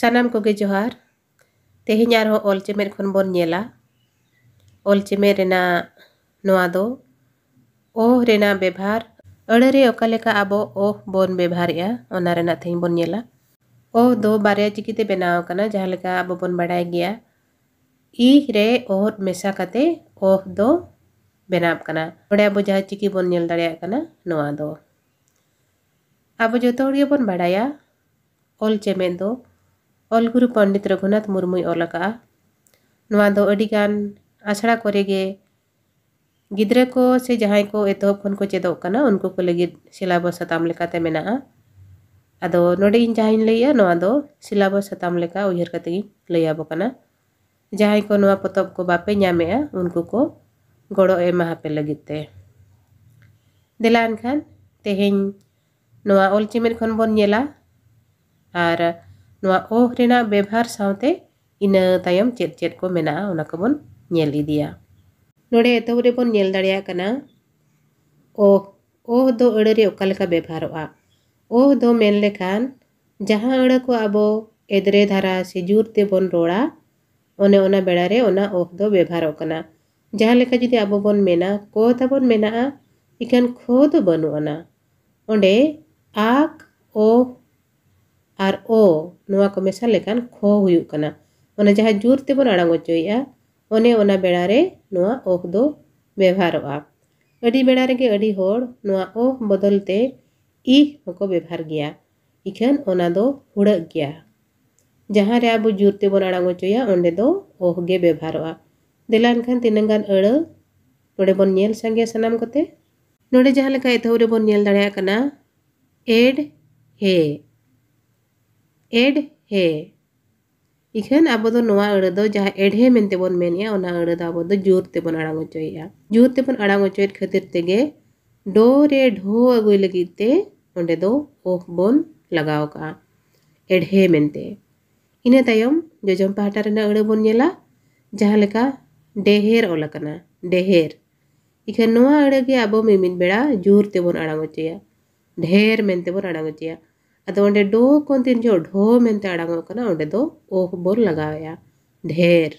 सनाम को जोहार तेहे आर अलचेमे बनला अलचेमेद ओहना व्यवहार अड़े अका अब ओह बन व्यवहार तेहन बनला ओह दो बारे चिकीते बनावना जहाँ अब बन बाढ़ गया इहरे ओहर मेसा कर ओह दो बनाव करना अब जहाँ चिकी बन दबा जो बन बाढ़ अलचेमे अलगुरु पंडित रघुनाथ मुर्मू अलका ना आछड़ा को गिद्रे को से जहाँ को एतह को चेदन उनको को लगे सिलबस सामाते अद नी जहाँ लिया सिलबस सामा उत लैबना को ना पतब को बापे नामे उनको को गड़ो एम हापे लगते दिला तेहे ना अलचिमेर खन बनला और ᱱᱚᱣᱟ ᱚ ᱨᱮᱱᱟᱜ ᱵᱮᱵᱷᱟᱨ ᱥᱟᱶᱛᱮ ᱤᱱᱟᱹ ᱛᱟᱭᱚᱢ ᱪᱮᱫ ᱪᱮᱫ ᱠᱚ ᱢᱮᱱᱟᱜᱼᱟ ᱚᱱᱟ ᱠᱚᱵᱚᱱ ᱧᱮᱞ ᱤᱫᱤᱭᱟ ᱱᱚᱰᱮ ᱮᱛᱚᱦᱚᱵ ᱨᱮᱵᱚᱱ ᱧᱮᱞ ᱫᱟᱲᱮᱭᱟᱜ ᱠᱟᱱᱟ ᱚ ᱚ ᱫᱚ ᱟᱹᱲᱟᱹ ᱨᱮ ᱚᱠᱟ ᱞᱮᱠᱟ ᱵᱮᱵᱷᱟᱨᱚᱜᱼᱟ ᱚ ᱫᱚ ᱢᱮᱱ ᱞᱮᱠᱷᱟᱱ ᱡᱟᱦᱟᱸ ᱟᱹᱲᱟᱹ ᱠᱚ ᱟᱵᱚ ᱮᱫᱽᱨᱮ ᱫᱷᱟᱨᱟ ᱥᱮ ᱡᱳᱨ ᱛᱮᱵᱚᱱ ᱨᱚᱲᱟ ᱚᱱᱮ ᱚᱱᱟ ᱵᱮᱲᱟᱨᱮ ᱚᱱᱟ ᱚ ᱫᱚ ᱵᱮᱵᱷᱟᱨᱚᱜ ᱠᱟᱱᱟ ᱡᱟᱦᱟᱸ ᱞᱮᱠᱟ ᱡᱩᱫᱤ ᱟᱵᱚ ᱵᱚᱱ ᱢᱮᱱᱟ ᱠᱚ ᱛᱟᱵᱚᱱ ᱢᱮᱱᱟᱜᱼᱟ ᱮᱠᱷᱟᱱ ᱠᱷᱚ ᱫᱚ ᱵᱟᱹᱱᱩᱜ ᱟᱱᱟ ᱚᱸᱰᱮ ᱟᱠ को मेसा लेकान खोना मैं जहाँ जोर तेब आड़ अचोया अने बेड़े ओहद व्यवहार अभी बेड़े अभी हा ओह बदलते इह को व्यवहार गया इखान हूड़ गया जहाँ अब जोर तब आड़ अचोया अंत ओहगे व्यवहार दिलान खान तीनागान अड़ ना बन संगे सामान को ना जहाँ एथवरे बन दाड़ एड हे एड हे इखन अब जहाँ एडे मनते अब जोर तेब आड़ अचे जोर तेब आड़ अचे खातिर तेगे डो रे ढो अगुई लगते ओह बन लगवा का एडे मनते इन तम जजम पहाटा अड़े बनला जहाँ लेका डेहर ऑलकना डेहर इखन अड़े अब मिमिद बेड़ा जोर तेब आड़ ढेर मनते बन अचे अदे डो को जो ढो में अड़ा दो ओह बोर लगाया ढेर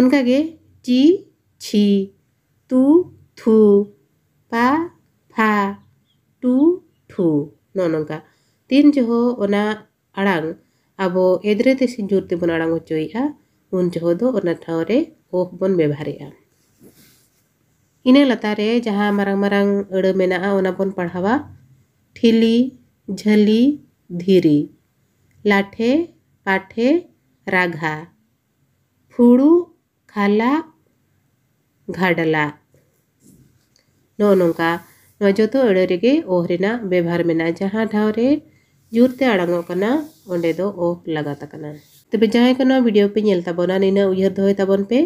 उनका गे ची छी तू थू पा फा टू ठू ना तीन जो अड़ंग अब एद्रे ते सिंजूर तेब अड़ंग चोया उन जो ठावरे ओह बन व्यवहार इन लतारे जहाँ मारंग मारंग अड़ मेना पढ़ावा ठिली झली धीरी लाठे पाठे राघा फूड़ू खाला घाडला नौनौका जो अड़े ओहरना व्यवहार में जहाँ ठावे जोरते आड़ा ओडे दो ओ लगता जहाँ वीडियो पे नलताबना नीना उयर दहेताबन पे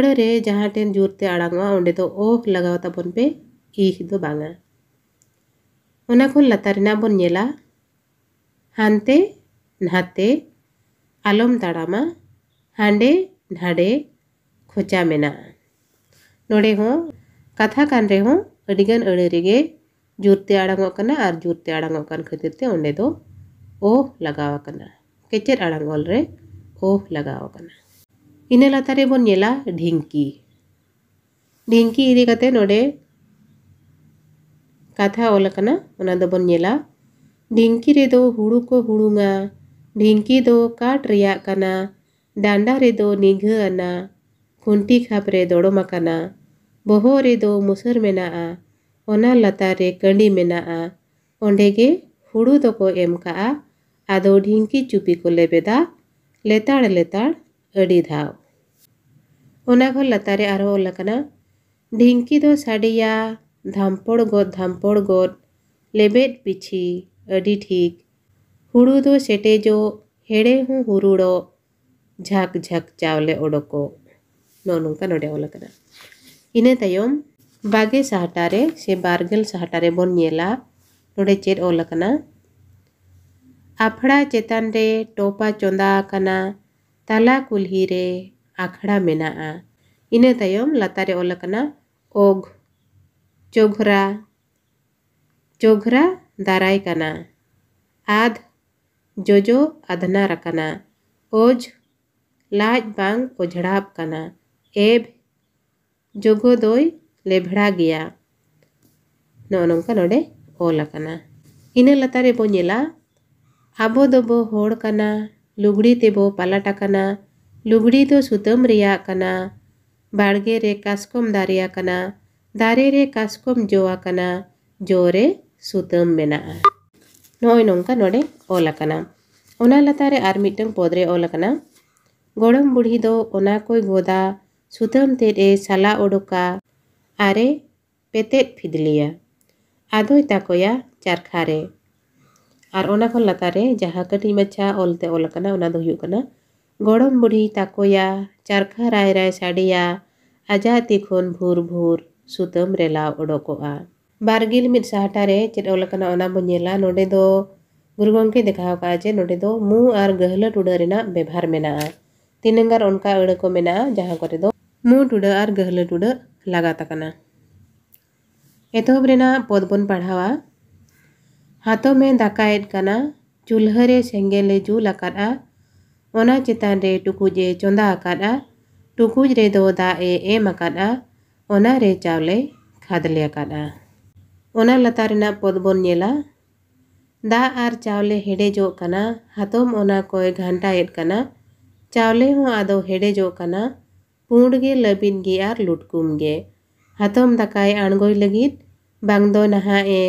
अड़े जहाँ टेन जोरते आड़ा ओडे तो ओ लगता पे इ बांगा बन नेला हानते नाते आलम तड़ामा हांडे नाडे खोचा मेना नोड़े हो कथा कान रेगन अड़े जोरते आड़ों और जोरते आड़ों खातिर ओह लगाव केचेद आड़ंगल ओह लगाव इन लतारे बोला ढिंकी ढिंकी इदी नोड़े ᱠᱟᱛᱷᱟ ᱚᱞ ᱟᱠᱟᱱᱟ ᱚᱱᱟ ᱫᱚᱵᱚᱱ ᱧᱮᱞᱟ ᱰᱷᱤᱝᱠᱤ ᱨᱮᱫᱚ ᱦᱩᱲᱩ ᱠᱚ ᱦᱩᱲᱩᱝᱟ ᱰᱷᱤᱝᱠᱤ ᱫᱚ ᱠᱟᱴ ᱨᱮᱭᱟᱜ ᱠᱟᱱᱟ ᱰᱟᱸᱰᱟ ᱨᱮᱫᱚ ᱱᱤᱜᱷᱟᱹ ᱟᱱᱟ ᱠᱷᱩᱱᱴᱤ ᱠᱷᱟᱯ ᱨᱮ ᱫᱚᱲᱚᱢ ᱟᱠᱟᱱᱟ ᱵᱚᱦᱚᱜ ᱨᱮᱫᱚ ᱢᱩᱥᱟᱹᱨ ᱢᱮᱱᱟᱜᱼᱟ ᱚᱱᱟ ᱞᱟᱛᱟᱨ ᱨᱮ ᱠᱟᱺᱰᱤ ᱢᱮᱱᱟᱜᱼᱟ ᱚᱸᱰᱮ ᱜᱮ ᱦᱩᱲᱩ ᱫᱚᱠᱚ ᱮᱢ ᱠᱟᱜᱼᱟ ᱟᱫᱚ ᱰᱷᱤᱝᱠᱤ ᱪᱩᱯᱤ ᱠᱚ ᱞᱮᱵᱮᱫᱟ ᱞᱮᱛᱟᱲ ᱞᱮᱛᱟᱲ ᱟᱹᱰᱤ ᱫᱷᱟᱣ ᱚᱱᱟ ᱠᱷᱚᱱ ᱞᱟᱛᱟᱨ ᱨᱮ ᱟᱨᱦᱚᱸ ᱚᱞ ᱟᱠᱟᱱᱟ ᱰᱷᱤᱝᱠᱤ ᱫᱚ ᱥᱟᱰᱮᱭᱟ धामपड़ धामपड़ लेबे पीछी अभी ठीक हूँ दो सेटेजो हेड़े हूँ हुरुड़ो झाक झाक चावले ओडको नौ ना इने तयम बागे साहटारे से बारगल साहटारे बन नेला ना चेद ओलना आफड़ा चेतान रे टोपा चंदा तला कुल्ही आखड़ा मेना इने तयम लातारे ओघ चोघरा चोघरा दारायकना आद जोजो अधना रकना ओज लाज बांग उझड़ाप कना एब जोगो दोय लेभड़ा गया नौनका नोडे ओलकना इन लतारे बोला आबो दबो होड़कना लुगड़ी तेबो पलटकना लुगड़ी तो सुतम रिया कना बाड़गे रे कास्कम दारिया कना दारे कसकम जो आकना जोरे सुतम मेना ना नौका नोड़े ओलकना लतारे और मिट्टन पदरे ओलकना गड़म बुढ़ी दो गोदा सुतम तेरे साला उड़का आरे पेते फिदलिया आदय तकया चारखारे और लतारे जहाँ कटी माछा ओलते ओलकना गड़म बुढ़ी तकया चारखा रे साड़िया आजा तीखन भूर भूर सूतम रेला उड़ोक बारगिल मिद साहटारे चेकना बोला ना गुरु गमे देखा चे ना मू और गहल टूडा व्यवहार में तीनगार उनका अड़ को मे जहाँ टुड मू टूडा और गहल टूडा लगता एतहब पद बन पढ़ावा हाथमे दाका चूल्हे सेंगेल जूल चितान रे टुकुजे चंदा आका टुकुज रे दाग एम आका ओनारे चावल खादलेना लतार पदबन दा और चावल हेडेजना हतम घंटा चावल अद हेडेजना पूंडे लबिन गे और लुटकुम गे हतम दाकाय आणगोय लगी बांगदो नहा ए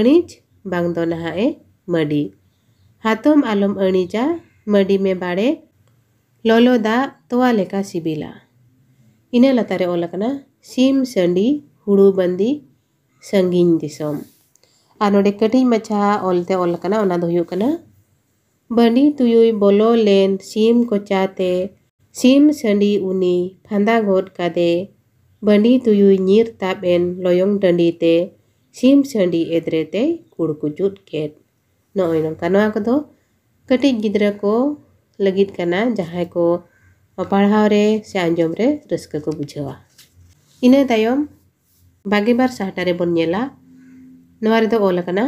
अणीज बांगदो नहा ए मडी हतम आलम अणीजा मडी में बाड़े लोलो दा तोवा लेका सिबिला इन लतारे ओलकना सीम संडी हुड़ू बंदी संगीन दिसम और कटी मचा ऑलते ऑलकना बंडी तुयुई बोलो लेन सीम कोचाते सीम संडी उनी फंदा गोद कादे बंडी तुयुई नीर तापेन लयंग डंडी ते सीम संडी एद्रे ते कुड़कुचुद केद नई ना को कटी गिद्रा को लगित कना जहाँ को पढ़ाव से आजम रस्क को बुझा बगे बार सहाटारे बनला ओलकना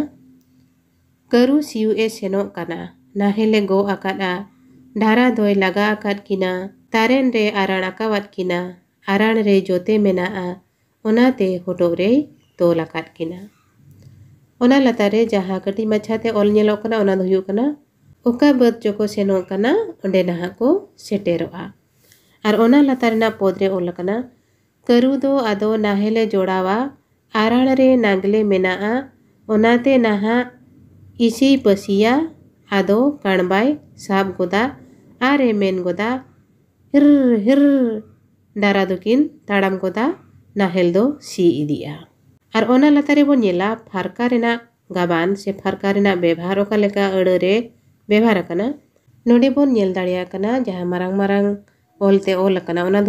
करु सीयू ए सेनोकना नाहेले गो आकादा धारा दय लगा कि किना तारेन रे आरान आकावाद किना आरान रे जोते मेनाआ ओनाते होटोरे तोल आकाद किना कटी मछाते ओलनेलोकना ओना दुयुकना ओका बत जको को सेटेरोआ और ओना लतारेना ओलकना करुदो अदो नाहेले जोड़ावा आरण रे नांगले मेना उनाते नहा इसी पसिया आदो कणबाई साब गोदा आरे मेन गोदा हिर हिर दारा दुकिन ताड़म गोदा नाहेल दो सी इदिया और ओना लतारे बो नेला फारका रेना गाबान से फारका रेना बेभारो का लेका अड़ रे बेभार कना नोडे बो नेल दाड़िया कना जहां मारांग मारांग ओलते ओल कना ओना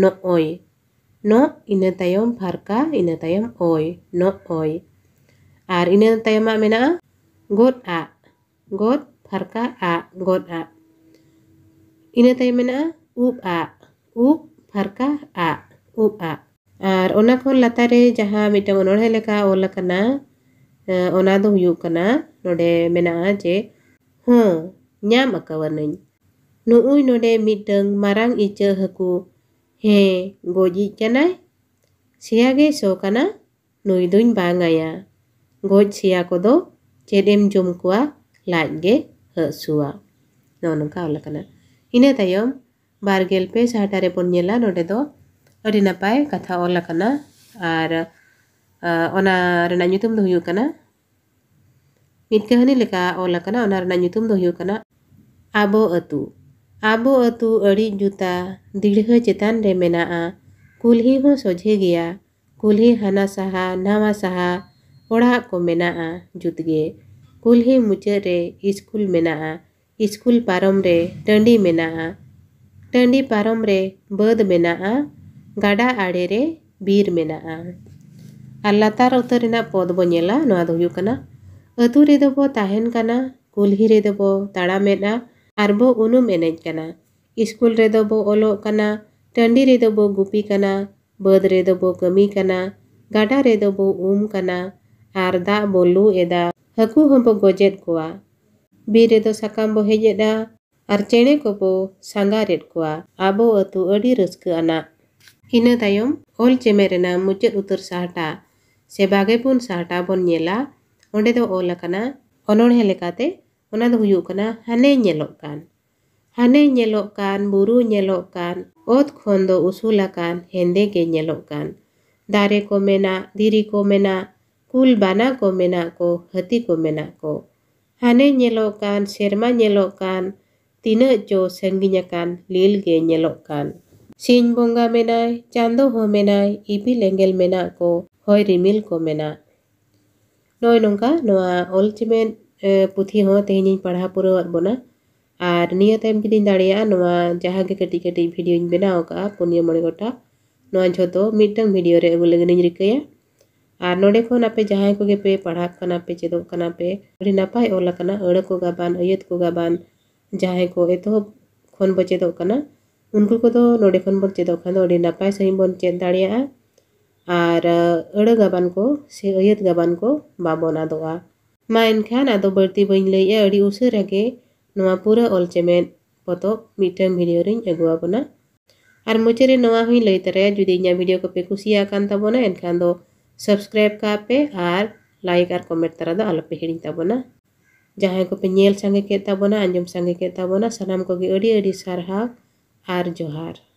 नो ओई no ina tayong parka ina tayong oy no oy ᱟᱨ ᱤᱱᱟᱹ ᱛᱟᱭᱚᱢᱟᱜ ᱢᱮᱱᱟᱜᱼᱟ ᱜᱚᱫ ᱟᱜ ᱜᱚᱫ ᱯᱷᱟᱨᱠᱟ ᱟᱜ ᱜᱚᱫ ᱟᱜ ᱤᱱᱟᱹ ᱛᱟᱭᱚᱢ ᱢᱮᱱᱟᱜᱼᱟ ᱩᱵ ᱟᱜ ᱩᱵ ᱯᱷᱟᱨᱠᱟ ᱟᱜ ᱩᱵ ᱟᱜ ᱟᱨ ᱚᱱᱟ ᱠᱷᱚᱱ ᱞᱟᱛᱟᱨ ᱨᱮ ᱡᱟᱦᱟᱸ ᱢᱤᱫᱴᱟᱝ ᱚᱱᱚᱬᱦᱮ ᱞᱮᱠᱟ ᱚᱞ ᱟᱠᱟᱱᱟ ᱚᱱᱟ ᱫᱚ ᱦᱩᱭᱩᱜ ᱠᱟᱱᱟ ᱱᱚᱰᱮ ᱢᱮᱱᱟᱜᱼᱟ ᱡᱮ ᱦᱚᱸ ᱧᱟᱢ ᱟᱠᱟᱣᱟᱹᱱᱟᱹᱧ ᱱᱩᱜᱼᱩᱭ ᱱᱚᱰᱮ ᱢᱤᱫᱴᱟᱝ ᱢᱟᱨᱟᱝ ᱤᱪᱟᱹᱜ ᱦᱟᱹᱠᱩ ᱦᱮᱸ ᱜᱚᱡᱤᱡ ᱠᱟᱱᱟᱭ ᱥᱮᱭᱟ ᱜᱮ ᱥᱚ ᱠᱟᱱᱟ ᱱᱩᱭ ᱫᱚᱧ ᱵᱟᱝ ᱟᱭᱟ ᱜᱚᱡ ᱥᱮᱭᱟ ᱠᱚᱫᱚ ᱪᱮᱫ ᱮᱢ ᱡᱚᱢ ᱠᱚᱣᱟ ᱞᱟᱡ ᱜᱮ ᱦᱟᱹᱥᱩᱣᱟ ᱱᱚᱜᱼᱚ ᱱᱚᱝᱠᱟ ᱚᱞ ᱠᱟᱱᱟ ᱤᱱᱟᱹ ᱛᱟᱭᱚᱢ ᱵᱟᱨᱜᱮᱞ ᱯᱮ ᱥᱟᱦᱴᱟ ᱨᱮᱵᱚᱱ ᱧᱮᱞᱟ ᱱᱚᱰᱮ ᱫᱚ ᱟᱹᱰᱤ ᱱᱟᱯᱟᱭ ᱠᱟᱛᱷᱟ ᱚᱞ ᱠᱟᱱᱟ ᱟᱨ ᱚᱱᱟ ᱨᱮᱱᱟᱜ ᱧᱩᱛᱩᱢ ᱫᱚ ᱦᱩᱭᱩᱜ ᱠᱟᱱᱟ ᱢᱤᱫ ᱠᱟᱹᱦᱱᱤ ᱞᱮᱠᱟ ᱚᱞ ᱠᱟᱱᱟ ᱚᱱᱟ ᱨᱮᱱᱟᱜ ᱧᱩᱛᱩᱢ ᱫᱚ ᱦᱩᱭᱩᱜ ᱠᱟᱱᱟ ᱟᱵᱚ ᱟᱹᱛᱩ अब अतु अड़ी जूता दीढ़ चितान रे कुल्ही सोझे गया कुल्ही हना सहा नवा सहा ओढ़ा को मेना जुतगे कुल्ही मुचाद रे स्कूल मेना स्कूल पारम रे टंडी मेना टंडी पारम रे बद मेना गाडा आड़े रे बीर मेना लातार उतरना पद बोला अतुरेबो कुल्ही रेबो ताड़ा मेना ᱟᱨ ᱵᱚ ᱩᱱᱩᱢ ᱮᱱᱮᱡ ᱠᱟᱱᱟ ᱥᱠᱩᱞ ᱨᱮᱫᱚ ᱵᱚ ᱚᱞᱚᱜ ᱠᱟᱱᱟ ᱴᱟᱺᱰᱤ ᱨᱮᱫᱚ ᱵᱚ ᱜᱩᱯᱤ ᱠᱟᱱᱟ ᱵᱟᱹᱫᱽ ᱨᱮᱫᱚ ᱵᱚ ᱠᱟᱹᱢᱤ ᱠᱟᱱᱟ ᱜᱟᱰᱟ ᱨᱮᱫᱚ ᱵᱚ ᱩᱢ ᱠᱟᱱᱟ ᱟᱨ ᱫᱟᱜ ᱵᱚ ᱞᱩ ᱮᱫᱟ ᱦᱟᱹᱠᱩ ᱦᱚᱸᱵᱚ ᱜᱚᱡᱮᱫ ᱠᱚᱣᱟ ᱵᱤᱨ ᱨᱮᱫᱚ ᱥᱟᱠᱟᱢ ᱵᱚ ᱦᱮᱡ ᱮᱫᱟ ᱟᱨ ᱪᱮᱬᱮ ᱠᱚᱵᱚ ᱥᱟᱸᱜᱷᱟᱨᱮᱫ ᱠᱚᱣᱟ ᱟᱵᱚ ᱟᱹᱛᱩ ᱟᱹᱰᱤ ᱨᱟᱹᱥᱠᱟᱹ ᱟᱱᱟᱜ ᱤᱱᱟᱹ ᱛᱟᱭᱚم ᱚᱞ ᱪᱮᱢᱮᱫ ᱨᱮᱱᱟᱜ ᱢᱩᱪᱟᱹᱫ ᱩᱛᱟᱹᱨ ᱥᱟᱦᱴᱟ ᱥᱮ ᱵᱟᱜᱮ ᱯᱩᱱ ᱥᱟᱦᱴᱟ ᱵᱚᱱ ᱧᱮᱞᱟ ᱚᱸᱰᱮ ᱫᱚ ᱚᱞ ᱟᱠᱟᱱᱟ ᱚᱱᱚᱬᱦᱮ ᱞᱮᱠᱟᱛᱮ ᱚᱱᱟ ᱫᱚ ᱦᱩᱭᱩᱜ ᱠᱟᱱᱟ ᱦᱟᱱᱮ ᱧᱮᱞᱚᱜ ᱠᱟᱱ ᱦᱟᱱᱮ ᱧᱮᱞᱚᱜ ᱠᱟᱱ ᱵᱩᱨᱩ ᱧᱮᱞᱚᱜ ᱠᱟᱱ ᱚᱛ ᱠᱷᱚᱱ ᱫᱚ ᱩᱥᱩᱞ ᱟᱠᱟᱱ ᱦᱮᱸᱫᱮ ᱜᱮ ᱧᱮᱞᱚᱜ ᱠᱟᱱ ᱫᱟᱨᱮ ᱠᱚ ᱢᱮᱱᱟᱜ ᱫᱷᱤᱨᱤ ᱠᱚ ᱢᱮᱱᱟᱜ ᱠᱩᱞ ᱵᱟᱱᱟ ᱠᱚ ᱢᱮᱱᱟᱜ ᱠᱚ ᱦᱟᱹᱛᱤ ᱠᱚ ᱢᱮᱱᱟᱜ ᱠᱚ ᱦᱟᱱᱮ ᱧᱮᱞᱚᱜ ᱠᱟᱱ ᱥᱮᱨᱢᱟ ᱧᱮᱞᱚᱜ ᱠᱟᱱ ᱛᱤᱱᱟᱹᱜ ᱪᱚ ᱥᱟᱺᱜᱤᱧ ᱟᱠᱟᱱ ᱞᱤᱞ ᱜᱮ ᱧᱮᱞᱚᱜ ᱠᱟᱱ ᱥᱤᱧ ᱵᱚᱸᱜᱟ ᱢᱮᱱᱟᱭ ᱪᱟᱸᱫᱚ ᱦᱚᱸ மெனாய் இபில் எங்கெல் மெனா கோ ஹோய் ரிமில் கோ மெனா நோய் நொங்கா நோவா ஒல்டிமேட் पुथी हाँ तेज पढ़ा पुराब और नियतम जी दाड़ा जहाँ केटी कटी भिडियो बनाव का पुनिया गोटा गटा जो मिट्ट भिडियो अगू लगे रिकाया और नोड़े आपे जहाँ को पे पढ़ा पे चेदना पे नपाय ओलान अड़ को गाबान अयत को गाबान जहाँ को एतह खन बो चेदना उनको को नोड़े खन बन चेद नपाय सही बन चेद दाड़ा और अड़ गाबान को से अयत गाबान को बाबन आदा मैन खान बड़ती बी लैया अभी उसे पूरा ऑलचेमे पतब मिट्ट भिडियो अगुआबना और मुचादे लैतारे जुदी भिडियो कोपे कुबना एनखान सबसक्राइब पे और लाइक और कमेंट तारा दो आलोपे हिड़ताबना जहाँ कोपेल संगे केजम संगे केजम को सारा और जोहार